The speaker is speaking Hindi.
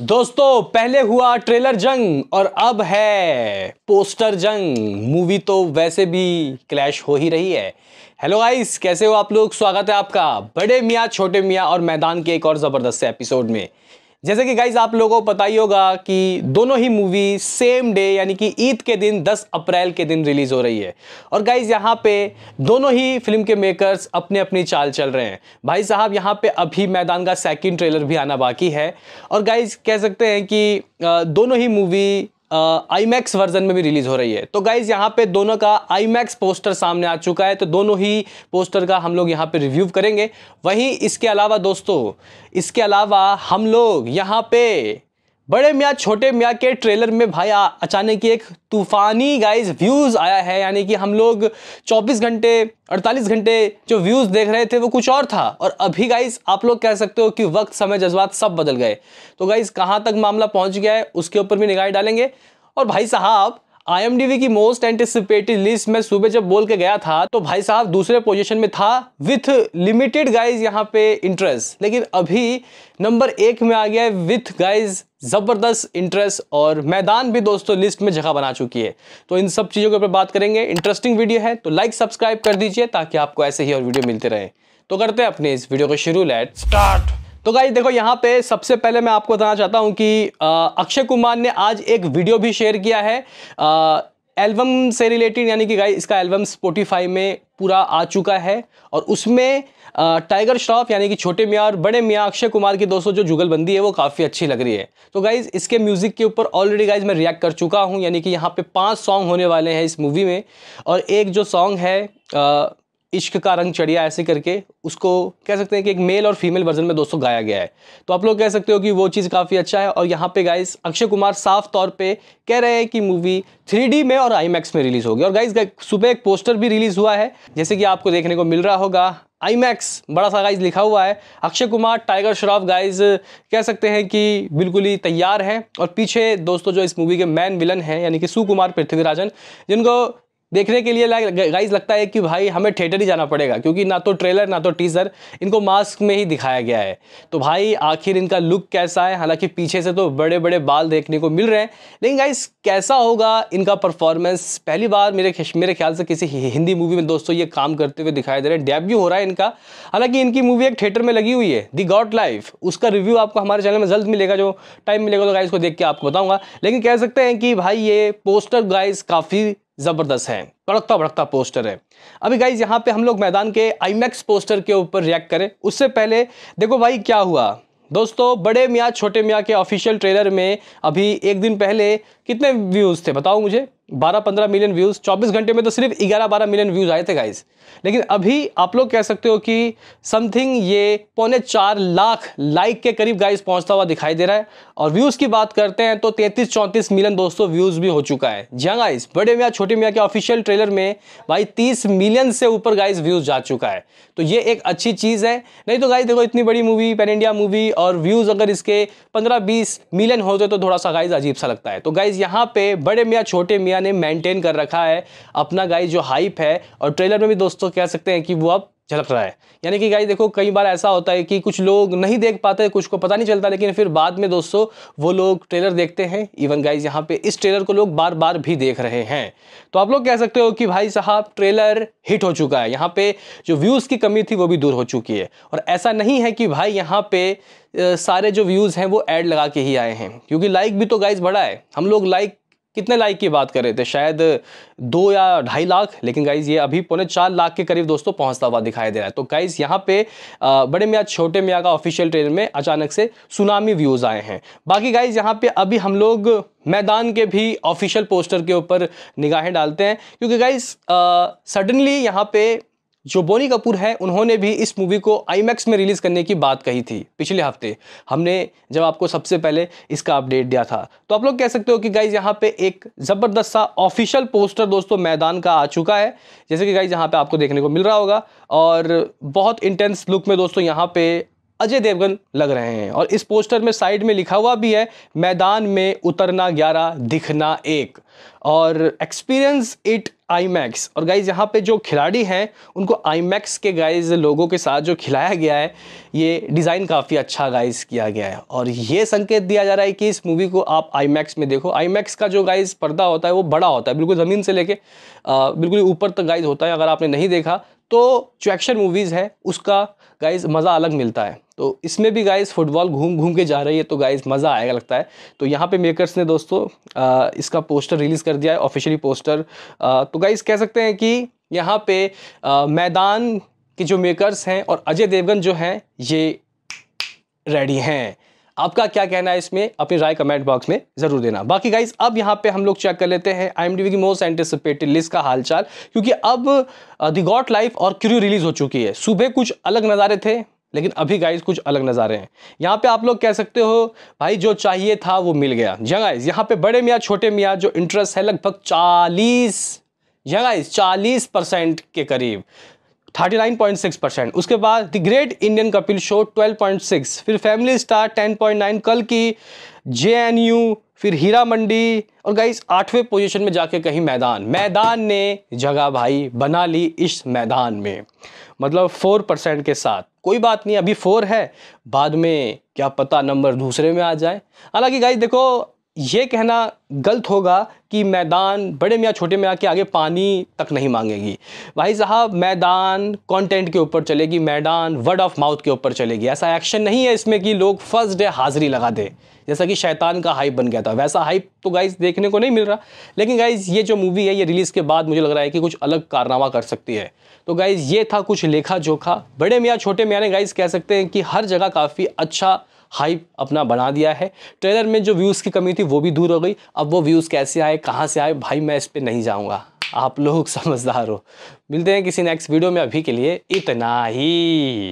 दोस्तों पहले हुआ ट्रेलर जंग और अब है पोस्टर जंग मूवी तो वैसे भी क्लैश हो ही रही है हेलो गाइस कैसे हो आप लोग स्वागत है आपका बड़े मियाँ छोटे मियाँ और मैदान के एक और ज़बरदस्त एपिसोड में जैसे कि गाइज आप लोगों को पता ही होगा कि दोनों ही मूवी सेम डे यानी कि ईद के दिन 10 अप्रैल के दिन रिलीज हो रही है और गाइज यहाँ पे दोनों ही फिल्म के मेकर्स अपने अपनी चाल चल रहे हैं भाई साहब यहाँ पे अभी मैदान का सेकंड ट्रेलर भी आना बाकी है और गाइज कह सकते हैं कि दोनों ही मूवी आई मैक्स वर्जन में भी रिलीज़ हो रही है तो गाइज़ यहाँ पे दोनों का आई मैक्स पोस्टर सामने आ चुका है तो दोनों ही पोस्टर का हम लोग यहाँ पे रिव्यू करेंगे वहीं इसके अलावा दोस्तों इसके अलावा हम लोग यहाँ पे बड़े मियाँ छोटे मियाँ के ट्रेलर में भाई अचानक एक तूफ़ानी गाइज व्यूज़ आया है यानी कि हम लोग 24 घंटे 48 घंटे जो व्यूज़ देख रहे थे वो कुछ और था और अभी गाइज आप लोग कह सकते हो कि वक्त समय जज्बात सब बदल गए तो गाइज कहाँ तक मामला पहुँच गया है उसके ऊपर भी निगाह डालेंगे और भाई साहब IMDb की मोस्ट एंटिसिपेटेड लिस्ट में सुबह जब बोल के गया था तो भाई साहब दूसरे पोजीशन में था विथ लिमिटेड गाइज यहाँ पे इंटरेस्ट लेकिन अभी नंबर एक में आ गया है विथ गाइज ज़बरदस्त इंटरेस्ट और मैदान भी दोस्तों लिस्ट में जगह बना चुकी है तो इन सब चीज़ों के ऊपर बात करेंगे इंटरेस्टिंग वीडियो है तो लाइक सब्सक्राइब कर दीजिए ताकि आपको ऐसे ही और वीडियो मिलते रहे तो करते हैं अपने इस वीडियो को शुरू लेट स्टार्ट तो गाइज देखो यहाँ पे सबसे पहले मैं आपको बताना चाहता हूँ कि अक्षय कुमार ने आज एक वीडियो भी शेयर किया है एल्बम से रिलेटेड यानी कि गाइज इसका एल्बम स्पोटिफाई में पूरा आ चुका है और उसमें टाइगर श्रॉफ यानी कि छोटे मियाँ और बड़े मियाँ अक्षय कुमार की दोस्तों जो जुगलबंदी है वो काफ़ी अच्छी लग रही है तो गाइज़ इसके म्यूज़िक के ऊपर ऑलरेडी गाइज़ मैं रिएक्ट कर चुका हूँ यानी कि यहाँ पे पांच सॉन्ग होने वाले हैं इस मूवी में और एक जो सॉन्ग है आ, इश्क का रंग चढ़िया ऐसे करके उसको कह सकते हैं कि एक मेल और फीमेल वर्जन में दोस्तों गाया गया है तो आप लोग कह सकते हो कि वो चीज़ काफ़ी अच्छा है और यहाँ पे गाइस अक्षय कुमार साफ तौर पे कह रहे हैं कि मूवी थ्री में और आई में रिलीज़ होगी और गाइस सुबह एक पोस्टर भी रिलीज़ हुआ है जैसे कि आपको देखने को मिल रहा होगा मैक्स बड़ा सा गाइज लिखा हुआ है अक्षय कुमार टाइगर श्रॉफ गाइज कह सकते हैं कि बिल्कुल ही तैयार हैं और पीछे दोस्तों जो इस मूवी के मैन विलन हैं यानी कि सुकुमार पृथ्वीराजन जिनको देखने के लिए गाइज लगता है कि भाई हमें थिएटर ही जाना पड़ेगा क्योंकि ना तो ट्रेलर ना तो टीज़र इनको मास्क में ही दिखाया गया है तो भाई आखिर इनका लुक कैसा है हालांकि पीछे से तो बड़े बड़े बाल देखने को मिल रहे हैं लेकिन गाइज कैसा होगा इनका परफॉर्मेंस पहली बार मेरे मेरे ख्याल से किसी हिंदी मूवी में दोस्तों ये काम करते हुए दिखाई दे रहे हैं डेब्यू हो रहा है इनका हालांकि इनकी मूवी एक थिएटर में लगी हुई है दी गॉड लाइफ उसका रिव्यू आपको हमारे चैनल में जल्द मिलेगा जो टाइम मिलेगा तो गाइज को देख के आपको बताऊँगा लेकिन कह सकते हैं कि भाई ये पोस्टर गाइज काफ़ी ज़बरदस्त है भड़कता भड़कता पोस्टर है अभी गाइज यहाँ पे हम लोग मैदान के आईमैक्स पोस्टर के ऊपर रिएक्ट करें उससे पहले देखो भाई क्या हुआ दोस्तों बड़े मियाँ छोटे मियाँ के ऑफिशियल ट्रेलर में अभी एक दिन पहले कितने व्यूज़ थे बताओ मुझे बारह पंद्रह मिलियन व्यूज़ चौबीस घंटे में तो सिर्फ ग्यारह बारह मिलियन व्यूज़ आए थे गाइज लेकिन अभी आप लोग कह सकते हो कि समथिंग ये पौने चार लाख लाइक के करीब गाइज पहुंचता हुआ दिखाई दे रहा है और व्यूज़ की बात करते हैं तो तैंतीस चौंतीस मिलियन दोस्तों व्यूज़ भी हो चुका है जी हाँ बड़े मियाँ छोटे मियाँ के ऑफिशियल ट्रेलर में भाई तीस मिलियन से ऊपर गाइज व्यूज़ जा चुका है तो ये एक अच्छी चीज़ है नहीं तो गाइज देखो इतनी बड़ी मूवी पैन इंडिया मूवी और व्यूज़ अगर इसके पंद्रह बीस मिलियन होते तो थोड़ा सा गाइज अजीब सा लगता है तो गाइज यहाँ पे बड़े मियाँ छोटे मियाँ दुनिया ने मेंटेन कर रखा है अपना गाइज जो हाइप है और ट्रेलर में भी दोस्तों कह सकते हैं कि वो अब झलक रहा है यानी कि गाइस देखो कई बार ऐसा होता है कि कुछ लोग नहीं देख पाते कुछ को पता नहीं चलता लेकिन फिर बाद में दोस्तों वो लोग ट्रेलर देखते हैं इवन गाइज यहाँ पे इस ट्रेलर को लोग बार बार भी देख रहे हैं तो आप लोग कह सकते हो कि भाई साहब ट्रेलर हिट हो चुका है यहाँ पे जो व्यूज़ की कमी थी वो भी दूर हो चुकी है और ऐसा नहीं है कि भाई यहाँ पे सारे जो व्यूज़ हैं वो एड लगा के ही आए हैं क्योंकि लाइक भी तो गाइज बढ़ा है हम लोग लाइक कितने लाइक की बात कर रहे थे शायद दो या ढाई लाख लेकिन गाइज ये अभी पौने चार लाख के करीब दोस्तों पहुंचता हुआ दिखाई दे रहा है तो गाइज यहाँ पे बड़े मियाँ छोटे मियाँ का ऑफिशियल ट्रेलर में अचानक से सुनामी व्यूज़ आए हैं बाकी गाइज यहाँ पे अभी हम लोग मैदान के भी ऑफिशियल पोस्टर के ऊपर निगाहें डालते हैं क्योंकि गाइज सडनली यहाँ पे जो बोनी कपूर है उन्होंने भी इस मूवी को आई में रिलीज़ करने की बात कही थी पिछले हफ्ते हमने जब आपको सबसे पहले इसका अपडेट दिया था तो आप लोग कह सकते हो कि गाइज यहाँ पे एक ज़बरदस्त सा ऑफिशियल पोस्टर दोस्तों मैदान का आ चुका है जैसे कि गाइज यहाँ पे आपको देखने को मिल रहा होगा और बहुत इंटेंस लुक में दोस्तों यहाँ पे अजय देवगन लग रहे हैं और इस पोस्टर में साइड में लिखा हुआ भी है मैदान में उतरना ग्यारह दिखना एक और एक्सपीरियंस इट आईमैक्स और गाइज यहाँ पे जो खिलाड़ी हैं उनको आईमैक्स के गाइज लोगों के साथ जो खिलाया गया है ये डिज़ाइन काफ़ी अच्छा गाइज किया गया है और ये संकेत दिया जा रहा है कि इस मूवी को आप आईमैक्स में देखो आईमैक्स का जो गाइज पर्दा होता है वो बड़ा होता है बिल्कुल ज़मीन से लेके बिल्कुल ऊपर तक गाइज होता है अगर आपने नहीं देखा तो जो एक्शन मूवीज़ है उसका गाइज मज़ा अलग मिलता है तो इसमें भी गाइस फुटबॉल घूम घूम के जा रही है तो गाइस मज़ा आएगा लगता है तो यहाँ पे मेकर्स ने दोस्तों आ, इसका पोस्टर रिलीज़ कर दिया है ऑफिशियली पोस्टर आ, तो गाइस कह सकते हैं कि यहाँ पे आ, मैदान के जो मेकर्स हैं और अजय देवगन जो हैं ये रेडी हैं आपका क्या कहना है इसमें अपनी राय कमेंट बॉक्स में जरूर देना बाकी गाइज अब यहाँ पे हम लोग चेक कर लेते हैं आई की मोस्ट एंटिसिपेटेड लिस्ट का हालचाल क्योंकि अब दी गॉट लाइफ और क्रू रिलीज हो चुकी है सुबह कुछ अलग नज़ारे थे लेकिन अभी गाइज कुछ अलग नज़ारे हैं यहाँ पे आप लोग कह सकते हो भाई जो चाहिए था वो मिल गया जी यहाँ पे बड़े मियाँ छोटे मियाँ जो इंटरेस्ट है लगभग चालीस जी गाइज चालीस परसेंट के करीब 39.6 परसेंट उसके बाद the great Indian Kapil show 12.6 फिर फैमिली स्टार 10.9 कल की जे फिर हीरा मंडी और गाइस आठवें पोजिशन में जाके कहीं मैदान मैदान ने जगह भाई बना ली इस मैदान में मतलब फोर परसेंट के साथ कोई बात नहीं अभी फोर है बाद में क्या पता नंबर दूसरे में आ जाए हालांकि गाइज देखो ये कहना गलत होगा कि मैदान बड़े मियाँ छोटे मियाँ के आगे पानी तक नहीं मांगेगी भाई साहब मैदान कंटेंट के ऊपर चलेगी मैदान वर्ड ऑफ माउथ के ऊपर चलेगी ऐसा एक्शन नहीं है इसमें कि लोग फर्स्ट डे हाज़िरी लगा दें जैसा कि शैतान का हाइप बन गया था वैसा हाइप तो गाइज देखने को नहीं मिल रहा लेकिन गाइज ये जो मूवी है ये रिलीज़ के बाद मुझे लग रहा है कि कुछ अलग कारनामा कर सकती है तो गाइज़ ये था कुछ लेखा जोखा बड़े मियाँ छोटे मियाँ ने गाइज कह सकते हैं कि हर जगह काफ़ी अच्छा हाइप अपना बना दिया है ट्रेलर में जो व्यूज़ की कमी थी वो भी दूर हो गई अब वो व्यूज़ कैसे आए कहाँ से आए भाई मैं इस पर नहीं जाऊँगा आप लोग समझदार हो मिलते हैं किसी नेक्स्ट वीडियो में अभी के लिए इतना ही